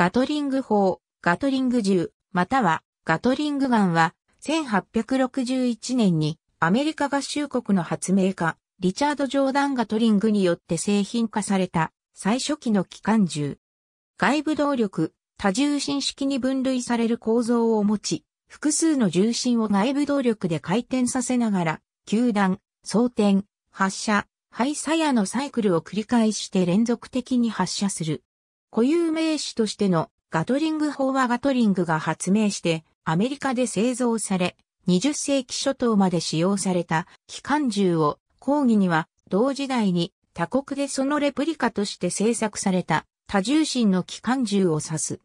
ガトリング砲、ガトリング銃、またはガトリングガンは、1861年にアメリカ合衆国の発明家、リチャード・ジョーダン・ガトリングによって製品化された最初期の機関銃。外部動力、多重心式に分類される構造を持ち、複数の重心を外部動力で回転させながら、球弾、装填、発射、排射やのサイクルを繰り返して連続的に発射する。固有名詞としてのガトリング砲はガトリングが発明してアメリカで製造され、20世紀初頭まで使用された機関銃を講義には同時代に他国でそのレプリカとして製作された多重心の機関銃を指す。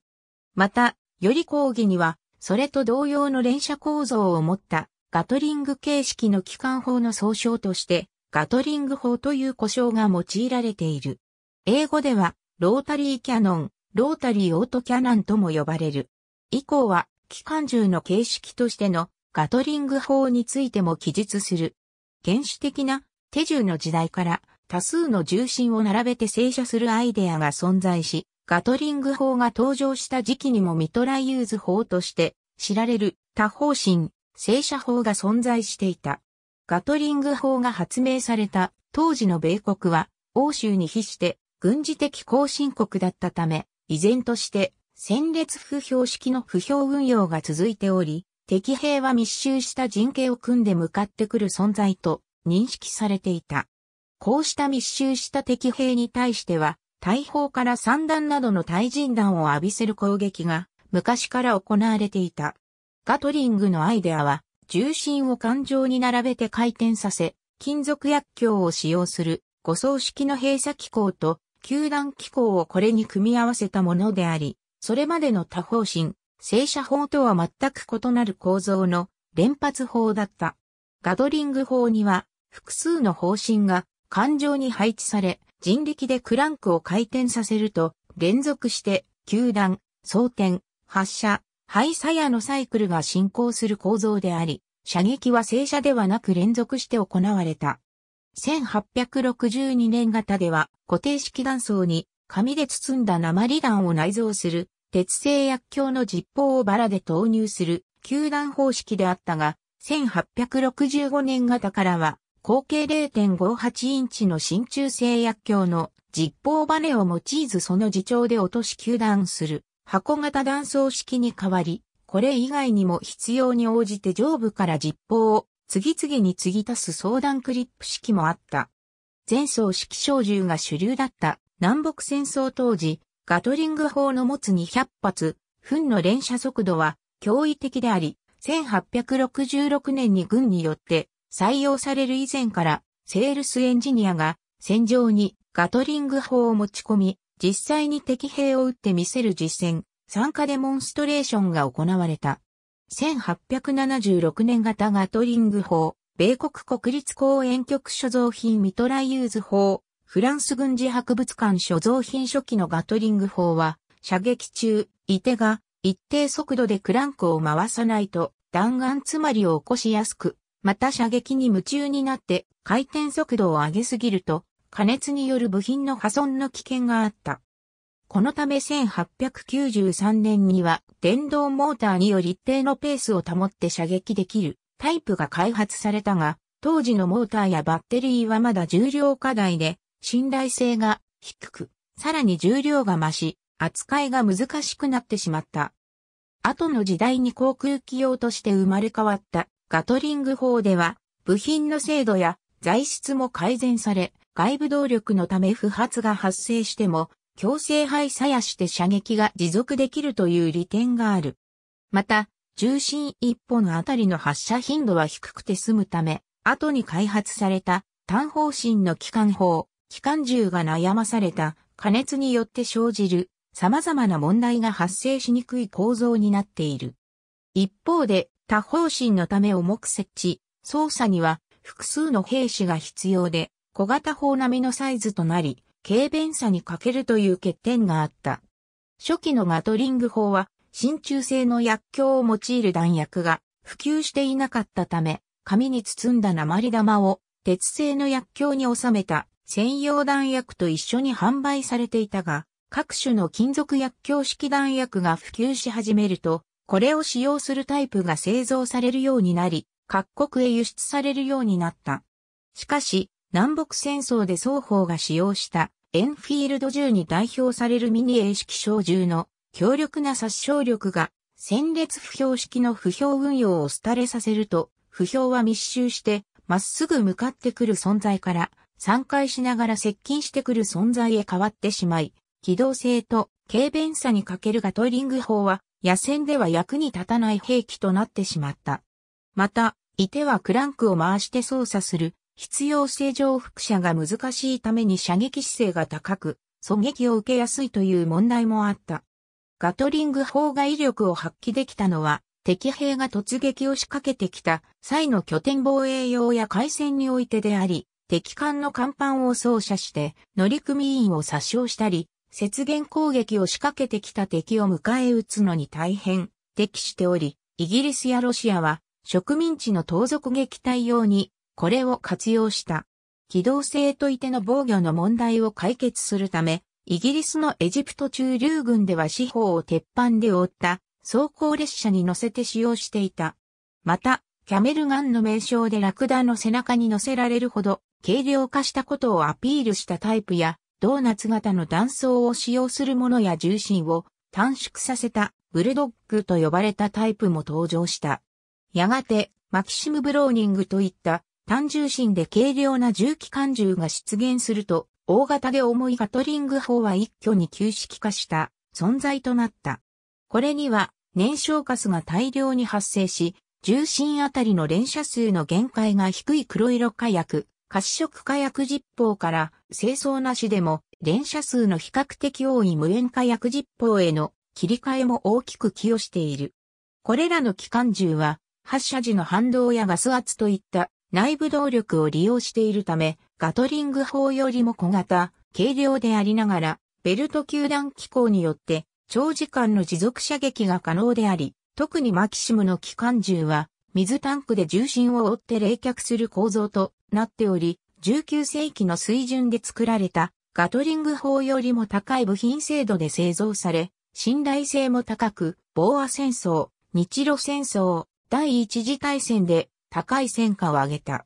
また、より講義にはそれと同様の連射構造を持ったガトリング形式の機関砲の総称としてガトリング砲という呼称が用いられている。英語ではロータリーキャノン、ロータリーオートキャナンとも呼ばれる。以降は、機関銃の形式としてのガトリング砲についても記述する。原始的な手銃の時代から多数の重心を並べて正射するアイデアが存在し、ガトリング砲が登場した時期にもミトライユーズ砲として知られる多方針、正射砲が存在していた。ガトリング砲が発明された当時の米国は欧州に比して軍事的後進国だったため、依然として戦列不評式の不評運用が続いており、敵兵は密集した陣形を組んで向かってくる存在と認識されていた。こうした密集した敵兵に対しては、大砲から散弾などの対人弾を浴びせる攻撃が昔から行われていた。ガトリングのアイデアは、重心を環状に並べて回転させ、金属薬莢を使用する、護送式の閉鎖機構と球団機構をこれに組み合わせたものであり、それまでの多方針、正射法とは全く異なる構造の連発法だった。ガドリング法には複数の方針が感情に配置され、人力でクランクを回転させると、連続して、球団、装填、発射、排サヤのサイクルが進行する構造であり、射撃は正射ではなく連続して行われた。1862年型では固定式断層に紙で包んだ鉛弾を内蔵する鉄製薬鏡の実砲をバラで投入する球弾方式であったが、1865年型からは口径0.58インチの真鍮製薬鏡の実砲バネを用いずその自重で落とし球弾する箱型断層式に変わり、これ以外にも必要に応じて上部から実砲を次々に継ぎ足す相談クリップ式もあった。前奏式小銃が主流だった南北戦争当時、ガトリング砲の持つ200発、噴の連射速度は驚異的であり、1866年に軍によって採用される以前からセールスエンジニアが戦場にガトリング砲を持ち込み、実際に敵兵を撃ってみせる実戦、参加デモンストレーションが行われた。1876年型ガトリング法、米国国立公園局所蔵品ミトラユーズ法、フランス軍事博物館所蔵品初期のガトリング法は、射撃中、射手が一定速度でクランクを回さないと弾丸詰まりを起こしやすく、また射撃に夢中になって回転速度を上げすぎると、加熱による部品の破損の危険があった。このため1893年には電動モーターにより一定のペースを保って射撃できるタイプが開発されたが、当時のモーターやバッテリーはまだ重量課題で信頼性が低く、さらに重量が増し、扱いが難しくなってしまった。後の時代に航空機用として生まれ変わったガトリング法では、部品の精度や材質も改善され、外部動力のため不発が発生しても、強制排鞘して射撃が持続できるという利点がある。また、重心歩本あたりの発射頻度は低くて済むため、後に開発された単方針の機関砲、機関銃が悩まされた加熱によって生じる様々な問題が発生しにくい構造になっている。一方で、多方針のため重く設置、操作には複数の兵士が必要で、小型砲並みのサイズとなり、軽便さに欠けるという欠点があった。初期のガトリング砲は、真鍮製の薬莢を用いる弾薬が普及していなかったため、紙に包んだ鉛玉を鉄製の薬莢に収めた専用弾薬と一緒に販売されていたが、各種の金属薬莢式弾薬が普及し始めると、これを使用するタイプが製造されるようになり、各国へ輸出されるようになった。しかし、南北戦争で双方が使用したエンフィールド銃に代表されるミニ A 式小銃の強力な殺傷力が戦列不評式の不評運用を廃れさせると、不評は密集してまっすぐ向かってくる存在から散回しながら接近してくる存在へ変わってしまい、機動性と軽便さに欠けるガトイリング砲は野戦では役に立たない兵器となってしまった。また、いてはクランクを回して操作する必要性上腹写が難しいために射撃姿勢が高く、狙撃を受けやすいという問題もあった。ガトリング砲が威力を発揮できたのは、敵兵が突撃を仕掛けてきた際の拠点防衛用や海戦においてであり、敵艦の甲板を操作して乗組員を殺傷したり、雪原攻撃を仕掛けてきた敵を迎え撃つのに大変適しており、イギリスやロシアは植民地の盗賊撃退用にこれを活用した。機動性といての防御の問題を解決するため、イギリスのエジプト駐留軍では四方を鉄板で覆った装甲列車に乗せて使用していた。また、キャメルガンの名称でラクダの背中に乗せられるほど軽量化したことをアピールしたタイプや、ドーナツ型の断層を使用するものや重心を短縮させたブルドッグと呼ばれたタイプも登場した。やがて、マキシム・ブローニングといった単重心で軽量な重機関銃が出現すると、大型で重いガトリング砲は一挙に旧式化した存在となった。これには燃焼カスが大量に発生し、重心あたりの連射数の限界が低い黒色火薬、褐色火薬実砲から清掃なしでも連射数の比較的多い無煙火薬実砲への切り替えも大きく寄与している。これらの機関銃は発射時の反動やガス圧といった内部動力を利用しているため、ガトリング砲よりも小型、軽量でありながら、ベルト球団機構によって長時間の持続射撃が可能であり、特にマキシムの機関銃は水タンクで重心を追って冷却する構造となっており、19世紀の水準で作られたガトリング砲よりも高い部品精度で製造され、信頼性も高く、防和戦争、日露戦争、第一次大戦で高い戦果を挙げた。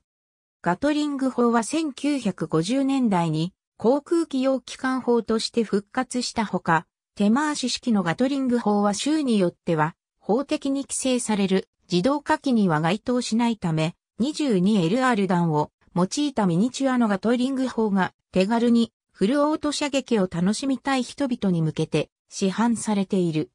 ガトリング砲は1950年代に航空機用機関砲として復活したほか、手回し式のガトリング砲は州によっては法的に規制される自動火器には該当しないため 22LR 弾を用いたミニチュアのガトリング砲が手軽にフルオート射撃を楽しみたい人々に向けて市販されている。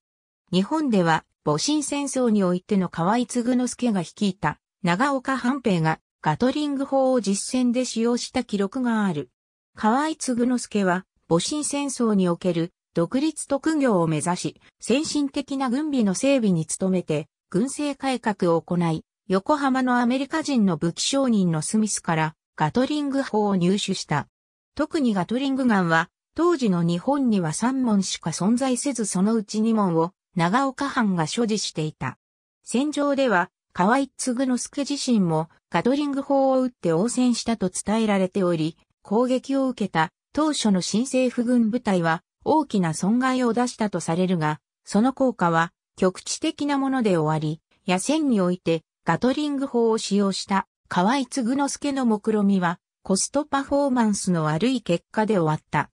日本では戊辰戦争においての河合嗣之助が率いた長岡半平がガトリング砲を実戦で使用した記録がある。河合嗣之助は、戊辰戦争における独立特業を目指し、先進的な軍備の整備に努めて、軍政改革を行い、横浜のアメリカ人の武器商人のスミスからガトリング砲を入手した。特にガトリングガンは、当時の日本には3門しか存在せずそのうち2門を長岡藩が所持していた。戦場では河井継之助自身もガトリング砲を撃って応戦したと伝えられており、攻撃を受けた当初の新政府軍部隊は大きな損害を出したとされるが、その効果は局地的なもので終わり、野戦においてガトリング砲を使用した河井継之助の目論みはコストパフォーマンスの悪い結果で終わった。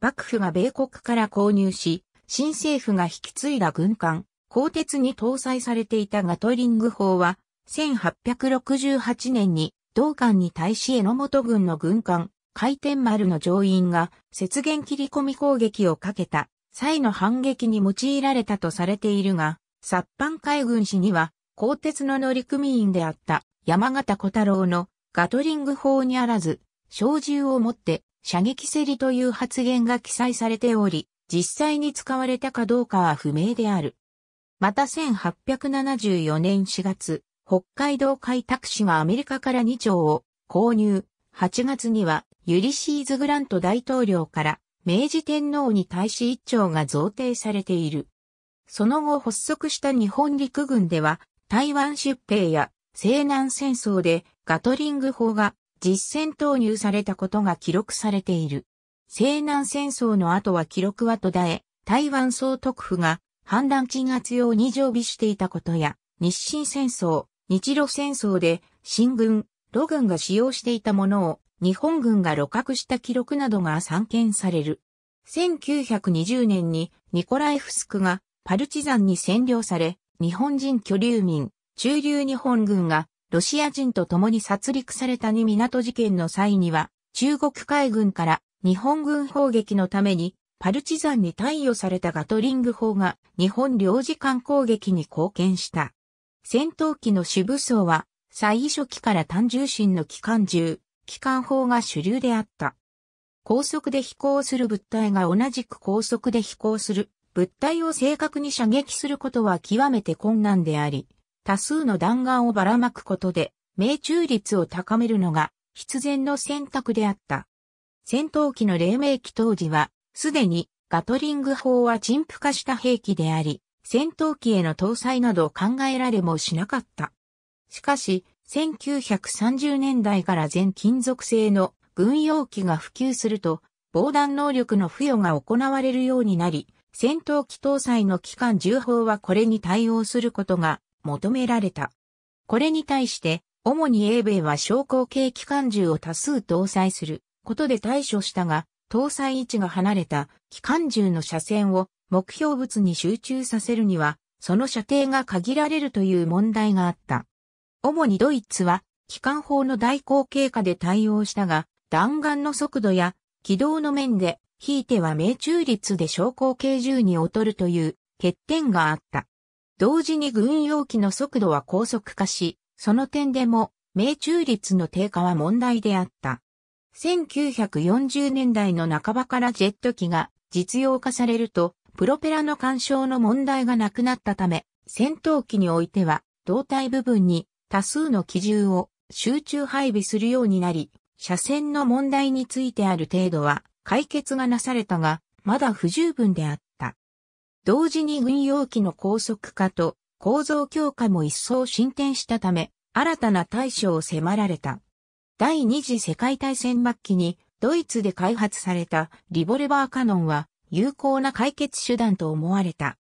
幕府が米国から購入し、新政府が引き継いだ軍艦、鋼鉄に搭載されていたガトリング砲は、1868年に同艦に対し榎本軍の軍艦、回転丸の乗員が雪原切り込み攻撃をかけた際の反撃に用いられたとされているが、殺藩海軍士には、鋼鉄の乗組員であった山形小太郎のガトリング砲にあらず、小銃を持って射撃せりという発言が記載されており、実際に使われたかどうかは不明である。また1874年4月、北海道開拓使がアメリカから2丁を購入。8月にはユリシーズ・グラント大統領から明治天皇に対し1丁が贈呈されている。その後発足した日本陸軍では台湾出兵や西南戦争でガトリング砲が実戦投入されたことが記録されている。西南戦争の後は記録は途絶え、台湾総督府が反乱鎮圧用に常備していたことや、日清戦争、日露戦争で、新軍、露軍が使用していたものを、日本軍が露獲した記録などが散見される。1920年にニコライフスクがパルチザンに占領され、日本人居留民、中流日本軍がロシア人と共に殺戮されたに港事件の際には、中国海軍から日本軍砲撃のためにパルチザンに貸与されたガトリング砲が日本領事館攻撃に貢献した。戦闘機の主武装は、最初期から単重心の機関銃、機関砲が主流であった。高速で飛行する物体が同じく高速で飛行する物体を正確に射撃することは極めて困難であり、多数の弾丸をばらまくことで命中率を高めるのが必然の選択であった。戦闘機の黎明期当時はすでにガトリング砲は陳腐化した兵器であり、戦闘機への搭載など考えられもしなかった。しかし、1930年代から全金属製の軍用機が普及すると、防弾能力の付与が行われるようになり、戦闘機搭載の機関銃砲はこれに対応することが求められた。これに対して、主に英米は昇降系機関銃を多数搭載することで対処したが、搭載位置が離れた機関銃の射線を目標物に集中させるには、その射程が限られるという問題があった。主にドイツは、機関砲の代行経過で対応したが、弾丸の速度や軌道の面で、ひいては命中率で昇降系銃に劣るという欠点があった。同時に軍用機の速度は高速化し、その点でも命中率の低下は問題であった。1940年代の半ばからジェット機が実用化されると、プロペラの干渉の問題がなくなったため、戦闘機においては、胴体部分に多数の機銃を集中配備するようになり、車線の問題についてある程度は解決がなされたが、まだ不十分であった。同時に軍用機の高速化と構造強化も一層進展したため、新たな対処を迫られた。第二次世界大戦末期にドイツで開発されたリボルバーカノンは有効な解決手段と思われた。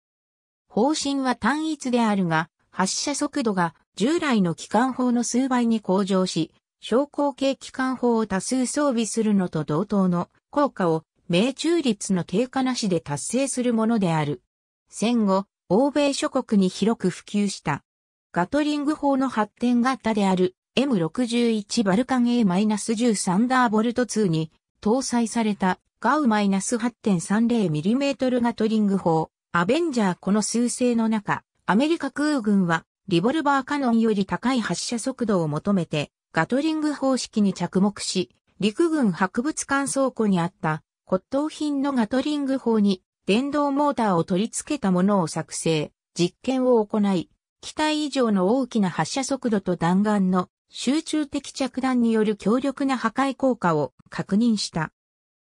方針は単一であるが、発射速度が従来の機関砲の数倍に向上し、昇降系機関砲を多数装備するのと同等の効果を命中率の低下なしで達成するものである。戦後、欧米諸国に広く普及した。ガトリング砲の発展型である M61 バルカン A-10 サンダーボルト2に搭載されたガウ -8.30mm ガトリング砲、アベンジャーこの数勢の中、アメリカ空軍はリボルバーカノンより高い発射速度を求めてガトリング方式に着目し、陸軍博物館倉庫にあった骨董品のガトリング砲に電動モーターを取り付けたものを作成、実験を行い、機体以上の大きな発射速度と弾丸の集中的着弾による強力な破壊効果を確認した。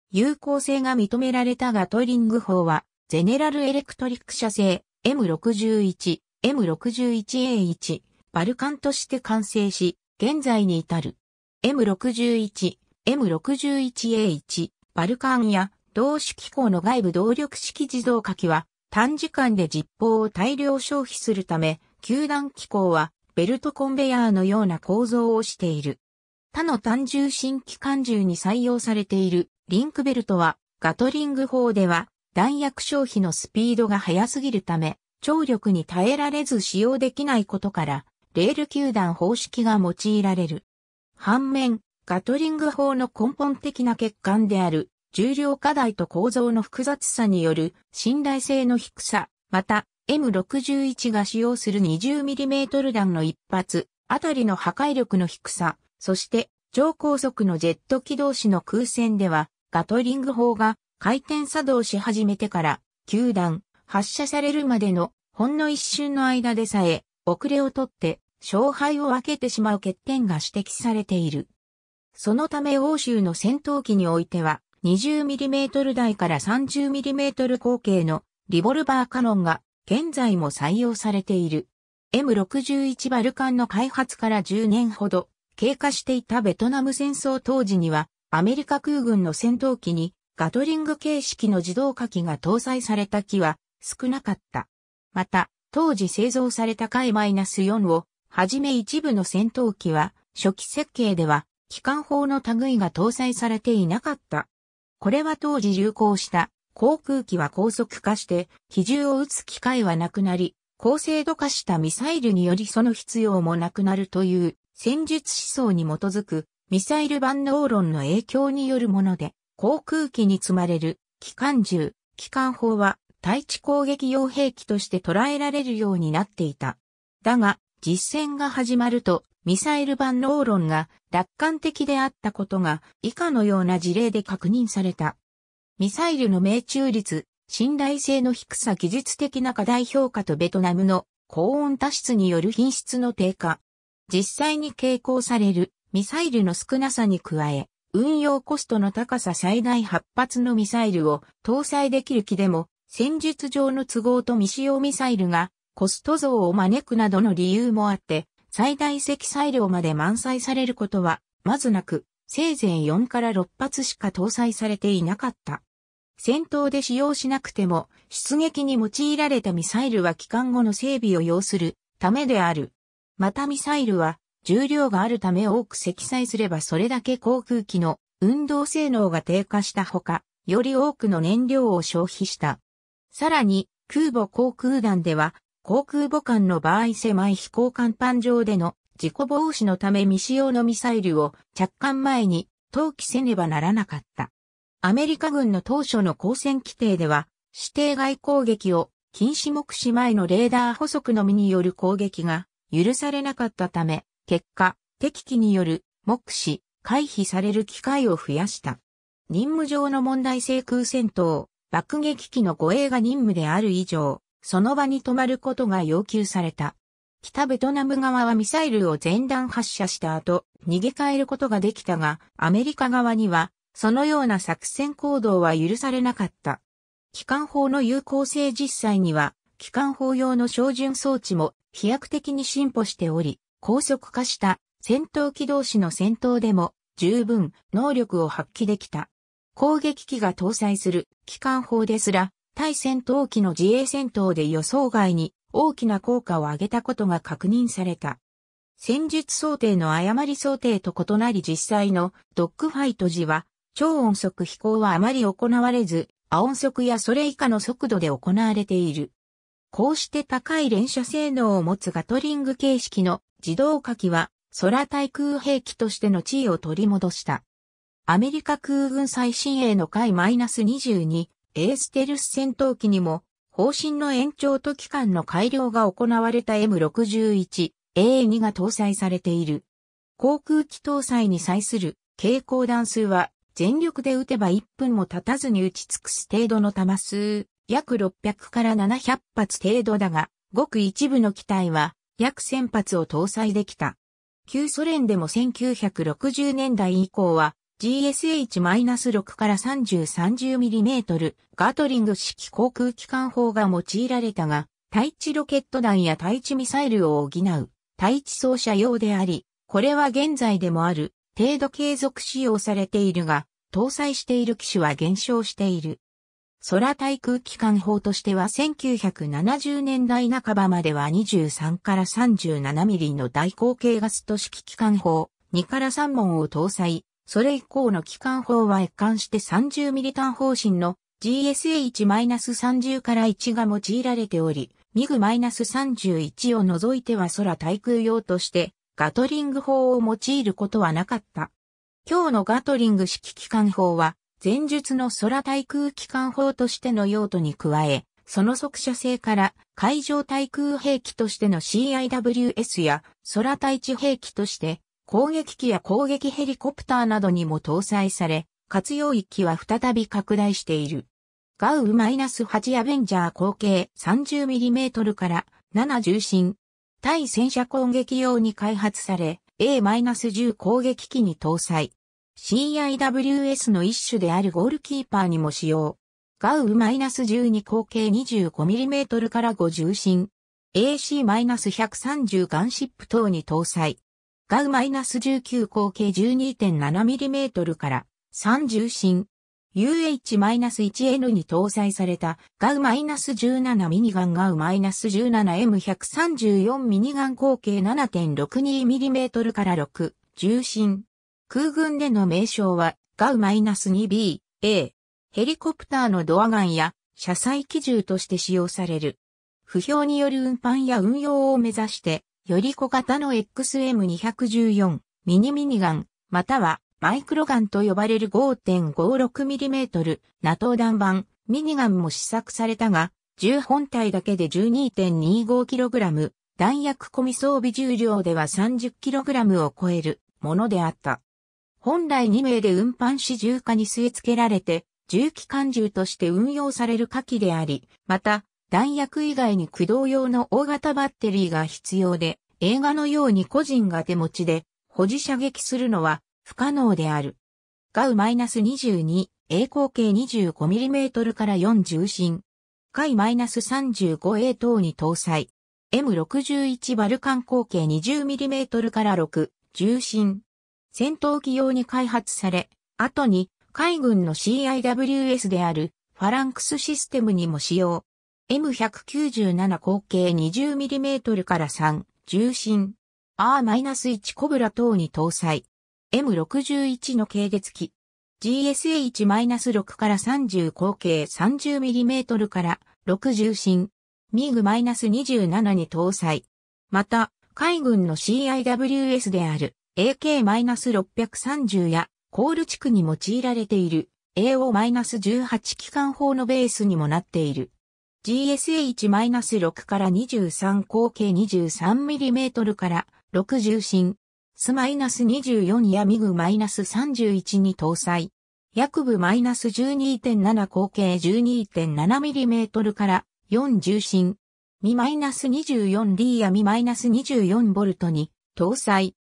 有効性が認められたガトリング砲は、ゼネラルエレクトリック社製 M61、M61A1 バルカンとして完成し、現在に至る。M61、M61A1 バルカンや同種機構の外部動力式自動化機は短時間で実砲を大量消費するため、球団機構はベルトコンベヤーのような構造をしている。他の単重新機関銃に採用されているリンクベルトは、ガトリング砲では弾薬消費のスピードが速すぎるため、張力に耐えられず使用できないことから、レール球団方式が用いられる。反面、ガトリング砲の根本的な欠陥である、重量課題と構造の複雑さによる信頼性の低さ、また M61 が使用する 20mm 弾の一発、あたりの破壊力の低さ、そして超高速のジェット機同士の空戦では、ガトリング砲が回転作動し始めてから、9弾、発射されるまでのほんの一瞬の間でさえ、遅れをとって勝敗を分けてしまう欠点が指摘されている。そのため欧州の戦闘機においては、20mm 台から 30mm 口径のリボルバーカノンが現在も採用されている。M61 バルカンの開発から10年ほど経過していたベトナム戦争当時にはアメリカ空軍の戦闘機にガトリング形式の自動火器が搭載された機は少なかった。また、当時製造された海 -4 をはじめ一部の戦闘機は初期設計では機関砲の類が搭載されていなかった。これは当時流行した航空機は高速化して、機銃を撃つ機会はなくなり、高精度化したミサイルによりその必要もなくなるという戦術思想に基づくミサイル万能論の影響によるもので、航空機に積まれる機関銃、機関砲は対地攻撃用兵器として捉えられるようになっていた。だが、実戦が始まると、ミサイルー能論が楽観的であったことが以下のような事例で確認された。ミサイルの命中率、信頼性の低さ技術的な課題評価とベトナムの高温多湿による品質の低下。実際に傾向されるミサイルの少なさに加え、運用コストの高さ最大8発のミサイルを搭載できる機でも、戦術上の都合と未使用ミサイルがコスト増を招くなどの理由もあって、最大積載量まで満載されることは、まずなく、せいぜい4から6発しか搭載されていなかった。戦闘で使用しなくても、出撃に用いられたミサイルは帰還後の整備を要するためである。またミサイルは、重量があるため多く積載すればそれだけ航空機の運動性能が低下したほか、より多くの燃料を消費した。さらに、空母航空団では、航空母艦の場合狭い飛行甲板上での事故防止のため未使用のミサイルを着艦前に投棄せねばならなかった。アメリカ軍の当初の交戦規定では、指定外攻撃を禁止目視前のレーダー補足のみによる攻撃が許されなかったため、結果、敵機による目視、回避される機会を増やした。任務上の問題制空戦闘、爆撃機の護衛が任務である以上、その場に止まることが要求された。北ベトナム側はミサイルを全弾発射した後、逃げ帰ることができたが、アメリカ側にはそのような作戦行動は許されなかった。機関砲の有効性実際には、機関砲用の照準装置も飛躍的に進歩しており、高速化した戦闘機同士の戦闘でも十分能力を発揮できた。攻撃機が搭載する機関砲ですら、対戦闘機の自衛戦闘で予想外に大きな効果を上げたことが確認された。戦術想定の誤り想定と異なり実際のドッグファイト時は超音速飛行はあまり行われず、亜音速やそれ以下の速度で行われている。こうして高い連射性能を持つガトリング形式の自動火器は空対空兵器としての地位を取り戻した。アメリカ空軍最新鋭の回 -22 エーステルス戦闘機にも方針の延長と期間の改良が行われた M61、A2 が搭載されている。航空機搭載に際する蛍光弾数は全力で打てば1分も経たずに打ち尽くす程度の弾数、約600から700発程度だが、ごく一部の機体は約1000発を搭載できた。旧ソ連でも1960年代以降は GSH-6 から 30-30mm ガトリング式航空機関砲が用いられたが、対地ロケット弾や対地ミサイルを補う対地走者用であり、これは現在でもある程度継続使用されているが、搭載している機種は減少している。空対空機関砲としては1970年代半ばまでは23から37ミリの大口径ガスト式機関砲2から3門を搭載。それ以降の機関砲は一貫して30ミリ単方針の GSH-30 から1が用いられており、ミグ -31 を除いては空対空用としてガトリング砲を用いることはなかった。今日のガトリング式機関砲は、前述の空対空機関砲としての用途に加え、その速射性から海上対空兵器としての CIWS や空対地兵器として攻撃機や攻撃ヘリコプターなどにも搭載され、活用域は再び拡大している。ガウ -8 アベンジャー口径 30mm から7重心対戦車攻撃用に開発され、A-10 攻撃機に搭載。CIWS の一種であるゴールキーパーにも使用。ガウ -12 口径 25mm から5重心。AC-130 ガンシップ等に搭載。ガウ -19 口径 12.7mm から3重心。UH-1N に搭載されたガウ -17 ミニガンガウ -17M134 ミニガン口径 7.62mm から6、重心。空軍での名称はガウ -2B、A。ヘリコプターのドアガンや車載機銃として使用される。不評による運搬や運用を目指して、より小型の XM214 ミニミニガン、またはマイクロガンと呼ばれる 5.56mm ナトー弾板、ミニガンも試作されたが、1本体だけで 12.25kg、弾薬込み装備重量では 30kg を超えるものであった。本来2名で運搬し重火に据え付けられて、重機関銃として運用される火器であり、また、弾薬以外に駆動用の大型バッテリーが必要で、映画のように個人が手持ちで、保持射撃するのは不可能である。ガウ -22、A 口径 25mm から4重心。カイ -35A 等に搭載。M61 バルカン口径 20mm から6重心。戦闘機用に開発され、後に海軍の CIWS であるファランクスシステムにも使用。M197 口径 20mm から3重心。R-1 コブラ等に搭載。M61 の軽月機。GSH-6 から30口径 30mm から60進。MiG-27 に搭載。また、海軍の CIWS である AK-630 やコール地区に用いられている AO-18 機関砲のベースにもなっている。GSH-6 から23口径 23mm から60進 S-24 やミグ -31 に搭載。薬部 -12.7 口径 12.7mm から4重心。ミ -24D やミ -24V に搭載。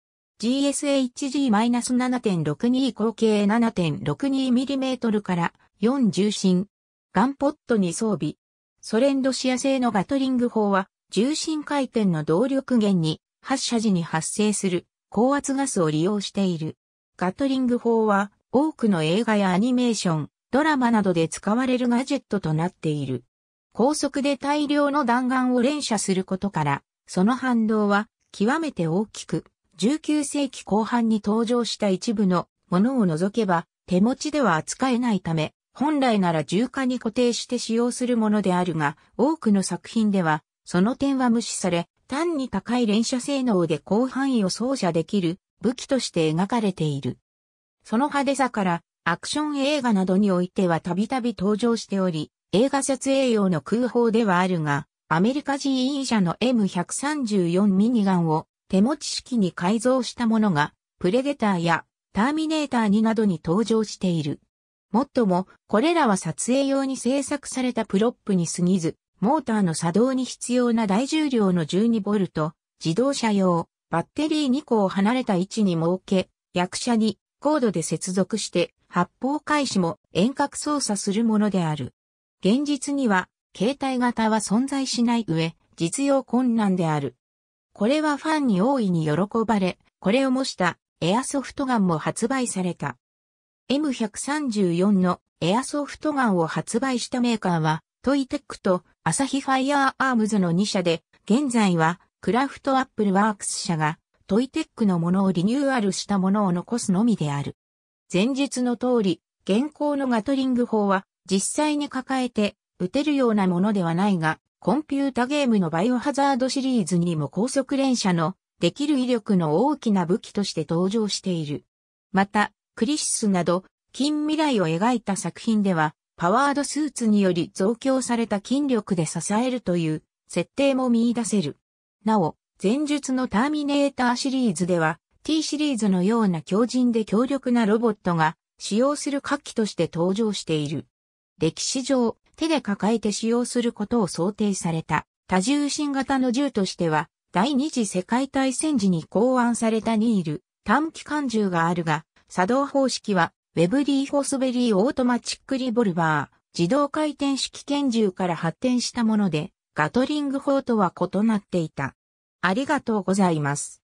GSHG-7.62 口径 7.62mm から4重心。ガンポットに装備。ソ連ロシア製のガトリング砲は重心回転の動力源に発射時に発生する高圧ガスを利用している。ガトリング砲は多くの映画やアニメーション、ドラマなどで使われるガジェットとなっている。高速で大量の弾丸を連射することから、その反動は極めて大きく、19世紀後半に登場した一部のものを除けば、手持ちでは扱えないため、本来なら重火に固定して使用するものであるが、多くの作品では、その点は無視され、単に高い連射性能で広範囲を操作できる武器として描かれている。その派手さから、アクション映画などにおいてはたびたび登場しており、映画撮影用の空砲ではあるが、アメリカ GE 社の M134 ミニガンを手持ち式に改造したものが、プレデターやターミネーターになどに登場している。もっとも、これらは撮影用に制作されたプロップに過ぎず、モーターの作動に必要な大重量の 12V、自動車用、バッテリー2個を離れた位置に設け、役者にコードで接続して発砲開始も遠隔操作するものである。現実には携帯型は存在しない上、実用困難である。これはファンに大いに喜ばれ、これを模したエアソフトガンも発売された。M134 のエアソフトガンを発売したメーカーは、トイテックとアサヒファイアーアームズの2社で、現在はクラフトアップルワークス社がトイテックのものをリニューアルしたものを残すのみである。前述の通り、現行のガトリング法は実際に抱えて打てるようなものではないが、コンピュータゲームのバイオハザードシリーズにも高速連射のできる威力の大きな武器として登場している。また、クリシスなど近未来を描いた作品ではパワードスーツにより増強された筋力で支えるという設定も見出せる。なお、前述のターミネーターシリーズでは T シリーズのような強靭で強力なロボットが使用する火器として登場している。歴史上、手で抱えて使用することを想定された多重心型の銃としては第二次世界大戦時に考案されたニール短期間銃があるが、作動方式はウェブリー・ホスベリー・オートマチック・リボルバー、自動回転式拳銃から発展したもので、ガトリング砲とは異なっていた。ありがとうございます。